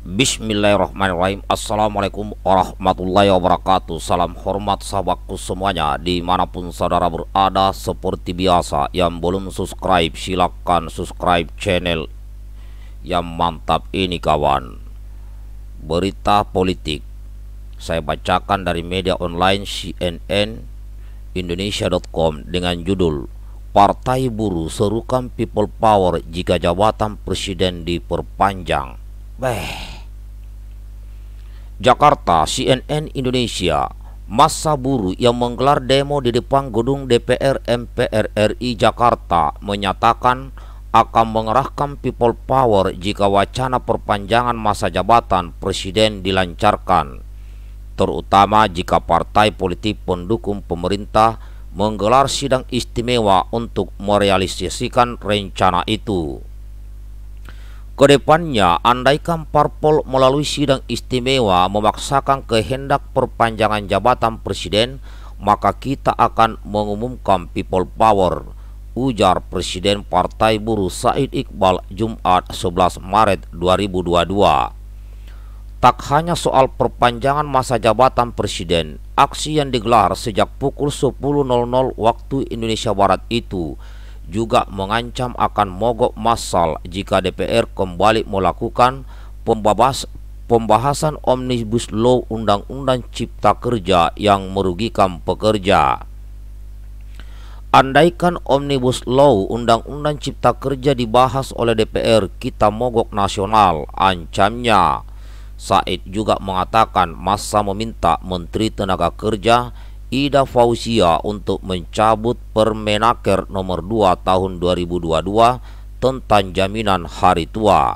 Bismillahirrahmanirrahim Assalamualaikum warahmatullahi wabarakatuh Salam hormat sahabatku semuanya Dimanapun saudara berada Seperti biasa Yang belum subscribe silahkan subscribe channel Yang mantap ini kawan Berita politik Saya bacakan dari media online CNN Indonesia.com Dengan judul Partai Buruh serukan people power Jika jabatan presiden diperpanjang Beh. Jakarta, CNN Indonesia. Masa buruh yang menggelar demo di depan gedung DPR MPR RI Jakarta menyatakan akan mengerahkan people power jika wacana perpanjangan masa jabatan presiden dilancarkan, terutama jika partai politik pendukung pemerintah menggelar sidang istimewa untuk merealisasikan rencana itu. Kedepannya, andaikan parpol melalui sidang istimewa memaksakan kehendak perpanjangan jabatan presiden, maka kita akan mengumumkan people power, ujar Presiden Partai Buruh Said Iqbal Jumat 11 Maret 2022. Tak hanya soal perpanjangan masa jabatan presiden, aksi yang digelar sejak pukul 10.00 waktu Indonesia Barat itu juga mengancam akan mogok massal jika DPR kembali melakukan pembahas pembahasan Omnibus Law Undang-Undang Cipta Kerja yang merugikan pekerja. Andaikan Omnibus Law Undang-Undang Cipta Kerja dibahas oleh DPR, kita mogok nasional, ancamnya. Said juga mengatakan masa meminta Menteri Tenaga Kerja Ida Fauzia untuk mencabut Permenaker nomor 2 tahun 2022 tentang jaminan hari tua.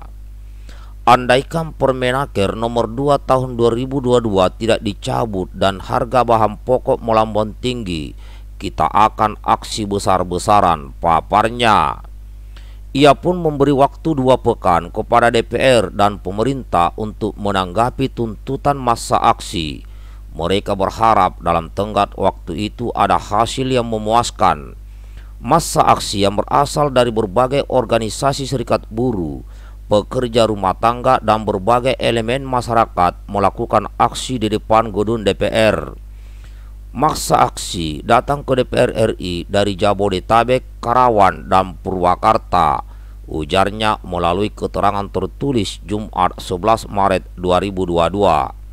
Andaikan Permenaker nomor 2 tahun 2022 tidak dicabut dan harga bahan pokok melambung tinggi, kita akan aksi besar-besaran paparnya. Ia pun memberi waktu dua pekan kepada DPR dan pemerintah untuk menanggapi tuntutan masa aksi mereka berharap dalam tenggat waktu itu ada hasil yang memuaskan. Masa aksi yang berasal dari berbagai organisasi serikat buruh, pekerja rumah tangga dan berbagai elemen masyarakat melakukan aksi di depan gedung DPR. Masa aksi datang ke DPR RI dari Jabodetabek, Karawang dan Purwakarta, ujarnya melalui keterangan tertulis Jumat 11 Maret 2022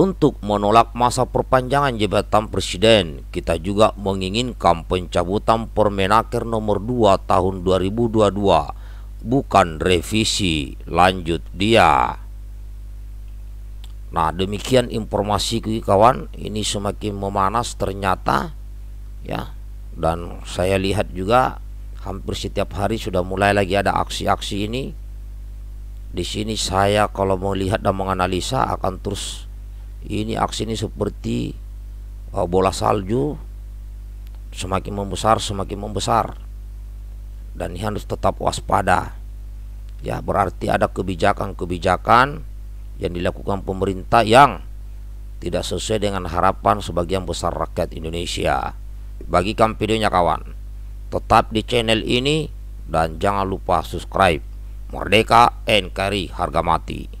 untuk menolak masa perpanjangan jabatan presiden, kita juga menginginkan pencabutan Permenaker nomor 2 tahun 2022, bukan revisi. Lanjut dia. Nah, demikian informasi kawan, ini semakin memanas ternyata ya. Dan saya lihat juga hampir setiap hari sudah mulai lagi ada aksi-aksi ini. Di sini saya kalau mau lihat dan menganalisa akan terus ini aksi ini seperti uh, bola salju semakin membesar semakin membesar dan ini harus tetap waspada ya berarti ada kebijakan-kebijakan yang dilakukan pemerintah yang tidak sesuai dengan harapan sebagian besar rakyat Indonesia bagikan videonya kawan tetap di channel ini dan jangan lupa subscribe Merdeka NKRI harga mati